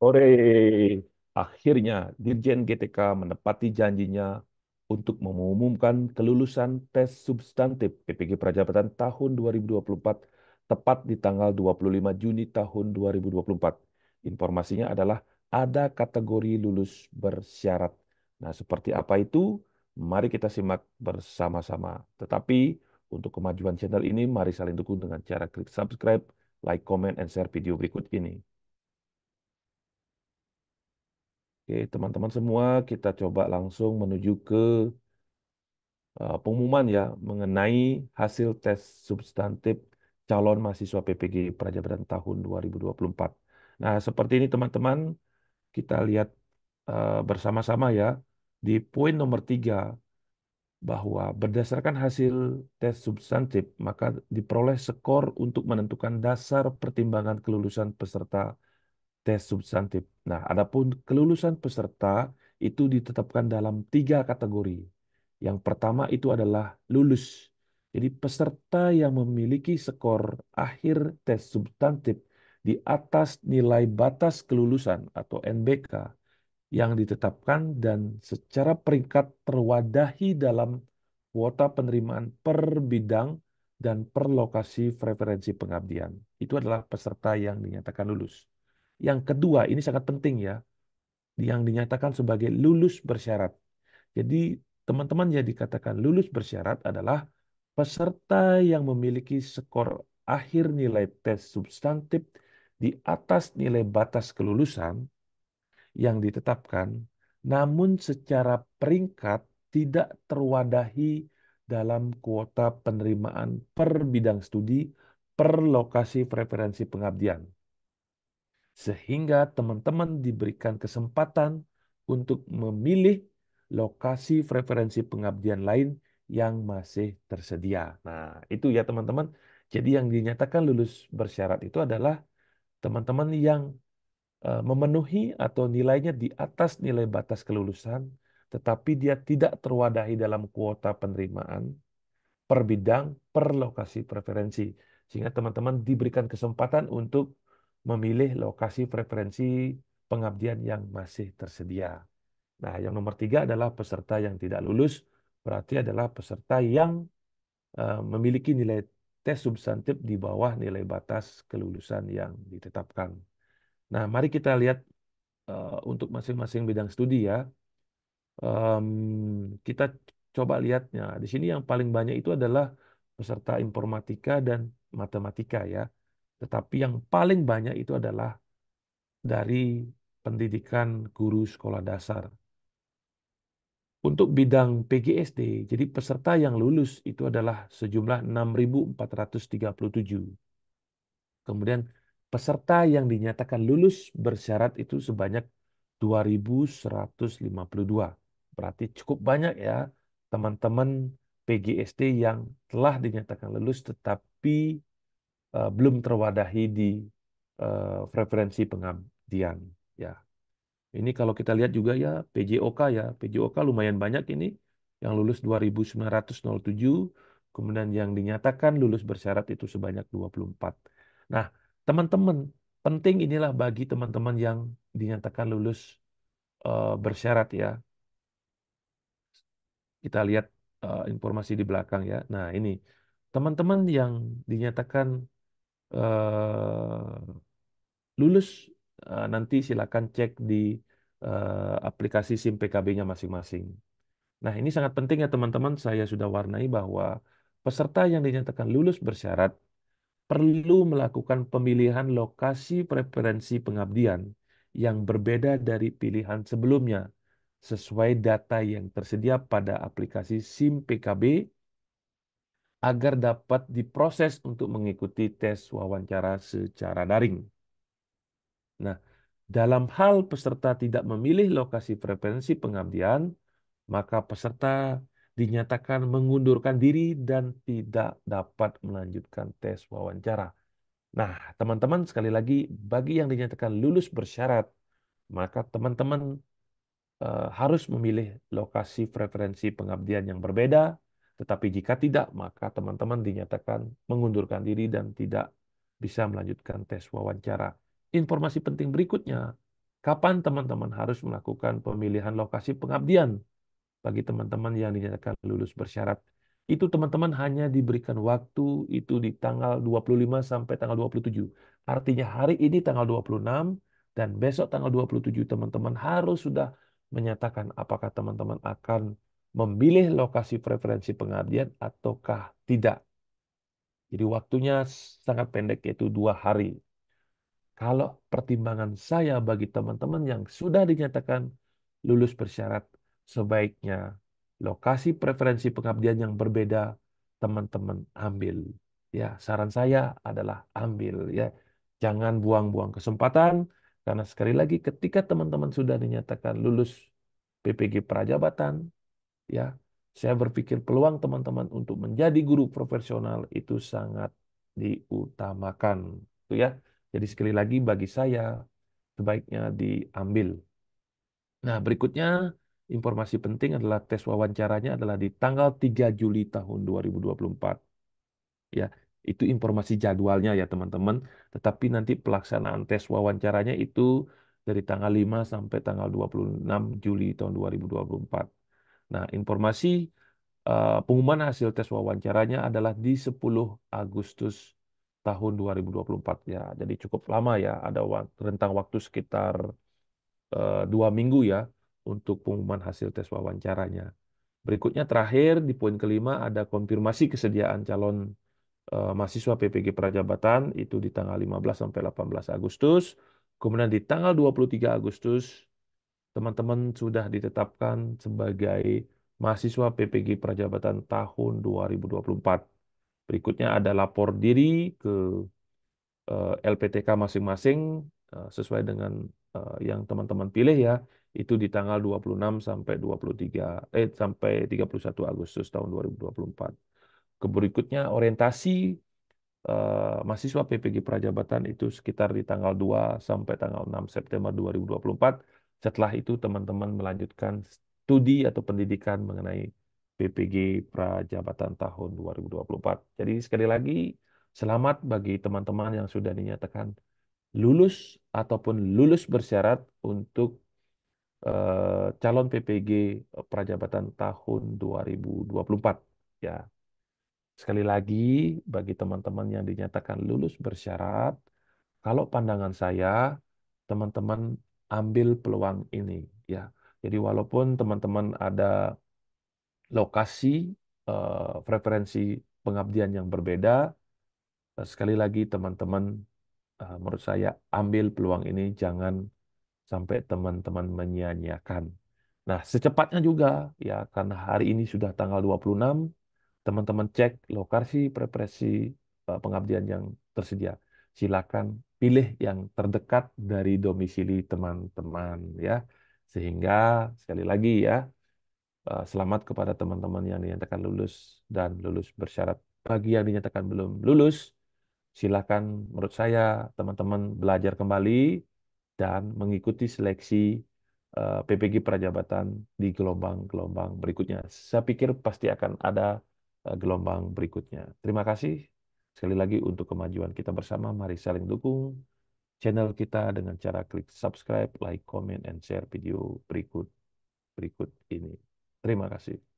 Ore, akhirnya Dirjen GTK menepati janjinya untuk mengumumkan kelulusan tes substantif PPG Prajabatan tahun 2024 tepat di tanggal 25 Juni tahun 2024. Informasinya adalah ada kategori lulus bersyarat. Nah, seperti apa itu? Mari kita simak bersama-sama. Tetapi untuk kemajuan channel ini, mari saling dukung dengan cara klik subscribe, like, comment, and share video berikut ini. Oke, teman-teman semua, kita coba langsung menuju ke eh, pengumuman ya mengenai hasil tes substantif calon mahasiswa PPG Prajabaran tahun 2024. Nah, seperti ini teman-teman, kita lihat eh, bersama-sama ya di poin nomor tiga bahwa berdasarkan hasil tes substantif, maka diperoleh skor untuk menentukan dasar pertimbangan kelulusan peserta tes substantif. Nah, adapun kelulusan peserta itu ditetapkan dalam tiga kategori. Yang pertama itu adalah lulus. Jadi peserta yang memiliki skor akhir tes substantif di atas nilai batas kelulusan atau NBK yang ditetapkan dan secara peringkat terwadahi dalam kuota penerimaan per bidang dan per lokasi preferensi pengabdian. Itu adalah peserta yang dinyatakan lulus. Yang kedua, ini sangat penting ya, yang dinyatakan sebagai lulus bersyarat. Jadi teman-teman yang dikatakan lulus bersyarat adalah peserta yang memiliki skor akhir nilai tes substantif di atas nilai batas kelulusan yang ditetapkan, namun secara peringkat tidak terwadahi dalam kuota penerimaan per bidang studi per lokasi preferensi pengabdian sehingga teman-teman diberikan kesempatan untuk memilih lokasi preferensi pengabdian lain yang masih tersedia. Nah, itu ya teman-teman. Jadi yang dinyatakan lulus bersyarat itu adalah teman-teman yang eh, memenuhi atau nilainya di atas nilai batas kelulusan, tetapi dia tidak terwadahi dalam kuota penerimaan per bidang, per lokasi preferensi. Sehingga teman-teman diberikan kesempatan untuk memilih lokasi preferensi pengabdian yang masih tersedia. Nah, yang nomor tiga adalah peserta yang tidak lulus, berarti adalah peserta yang eh, memiliki nilai tes substantif di bawah nilai batas kelulusan yang ditetapkan. Nah, mari kita lihat eh, untuk masing-masing bidang studi ya. kita coba lihatnya. Di sini yang paling banyak itu adalah peserta informatika dan matematika ya. Tetapi yang paling banyak itu adalah dari pendidikan guru sekolah dasar. Untuk bidang PGSD, jadi peserta yang lulus itu adalah sejumlah 6.437. Kemudian peserta yang dinyatakan lulus bersyarat itu sebanyak 2.152. Berarti cukup banyak ya teman-teman PGSD yang telah dinyatakan lulus tetapi Eh, belum terwadahi di uh, eh, referensi pengabdian ya. Ini kalau kita lihat juga ya PJOK ya, PJOK lumayan banyak ini yang lulus 2907 kemudian yang dinyatakan lulus bersyarat itu sebanyak 24. Nah, teman-teman, penting inilah bagi teman-teman yang dinyatakan lulus eh, bersyarat ya. Kita lihat informasi di belakang ya. Nah, ini teman-teman yang dinyatakan uh, lulus uh, nanti silakan cek di uh, aplikasi SIM PKB-nya masing-masing. Nah, ini sangat penting ya teman-teman, saya sudah warnai bahwa peserta yang dinyatakan lulus bersyarat perlu melakukan pemilihan lokasi preferensi pengabdian yang berbeda dari pilihan sebelumnya sesuai data yang tersedia pada aplikasi SIM PKB agar dapat diproses untuk mengikuti tes wawancara secara daring. Nah, dalam hal peserta tidak memilih lokasi preferensi pengabdian, maka peserta dinyatakan mengundurkan diri dan tidak dapat melanjutkan tes wawancara. Nah, teman-teman, sekali lagi, bagi yang dinyatakan lulus bersyarat, maka teman-teman uh, harus memilih lokasi preferensi pengabdian yang berbeda tetapi jika tidak, maka teman-teman dinyatakan mengundurkan diri dan tidak bisa melanjutkan tes wawancara. Informasi penting berikutnya, kapan teman-teman harus melakukan pemilihan lokasi pengabdian bagi teman-teman yang dinyatakan lulus bersyarat. Itu teman-teman hanya diberikan waktu itu di tanggal 25 sampai tanggal 27. Artinya hari ini tanggal 26 dan besok tanggal 27 teman-teman harus sudah menyatakan apakah teman-teman akan memilih lokasi preferensi pengabdian ataukah tidak. Jadi waktunya sangat pendek yaitu dua hari. Kalau pertimbangan saya bagi teman-teman yang sudah dinyatakan lulus bersyarat, sebaiknya lokasi preferensi pengabdian yang berbeda teman-teman ambil. Ya, saran saya adalah ambil ya. Jangan buang-buang kesempatan karena sekali lagi ketika teman-teman sudah dinyatakan lulus PPG prajabatan, ya saya berpikir peluang teman-teman untuk menjadi guru profesional itu sangat diutamakan itu ya jadi sekali lagi bagi saya sebaiknya diambil nah berikutnya informasi penting adalah tes wawancaranya adalah di tanggal 3 Juli tahun 2024 ya itu informasi jadwalnya ya teman-teman tetapi nanti pelaksanaan tes wawancaranya itu dari tanggal 5 sampai tanggal 26 Juli tahun 2024 Nah, informasi uh, pengumuman hasil tes wawancaranya adalah di 10 Agustus tahun 2024 ya. Jadi cukup lama ya, ada rentang waktu sekitar uh, dua minggu ya untuk pengumuman hasil tes wawancaranya. Berikutnya terakhir di poin kelima ada konfirmasi kesediaan calon uh, mahasiswa PPG Prajabatan itu di tanggal 15 sampai 18 Agustus. Kemudian di tanggal 23 Agustus teman-teman sudah ditetapkan sebagai mahasiswa PPG Prajabatan tahun 2024. Berikutnya ada lapor diri ke eh, LPTK masing-masing eh, sesuai dengan eh, yang teman-teman pilih ya. Itu di tanggal 26 sampai 23 eh sampai 31 Agustus tahun 2024. Keberikutnya orientasi eh, mahasiswa PPG Prajabatan itu sekitar di tanggal 2 sampai tanggal 6 September 2024 setelah itu teman-teman melanjutkan studi atau pendidikan mengenai PPG Prajabatan tahun 2024. Jadi sekali lagi, selamat bagi teman-teman yang sudah dinyatakan lulus ataupun lulus bersyarat untuk uh, calon PPG Prajabatan tahun 2024. Ya, Sekali lagi, bagi teman-teman yang dinyatakan lulus bersyarat, kalau pandangan saya, teman-teman ambil peluang ini ya. Jadi walaupun teman-teman ada lokasi eh, preferensi pengabdian yang berbeda, eh, sekali lagi teman-teman eh, menurut saya ambil peluang ini jangan sampai teman-teman menyia-nyiakan. Nah, secepatnya juga ya karena hari ini sudah tanggal 26, teman-teman cek lokasi preferensi eh, pengabdian yang tersedia. Silakan pilih yang terdekat dari domisili teman-teman ya. Sehingga sekali lagi ya eh, selamat kepada teman-teman yang dinyatakan lulus dan lulus bersyarat. Bagi yang dinyatakan belum lulus, silakan menurut saya teman-teman belajar kembali dan mengikuti seleksi eh, PPG Prajabatan di gelombang-gelombang berikutnya. Saya pikir pasti akan ada eh, gelombang berikutnya. Terima kasih. Sekali lagi untuk kemajuan kita bersama, mari saling dukung channel kita dengan cara klik subscribe, like, comment, and share video berikut berikut ini. Terima kasih.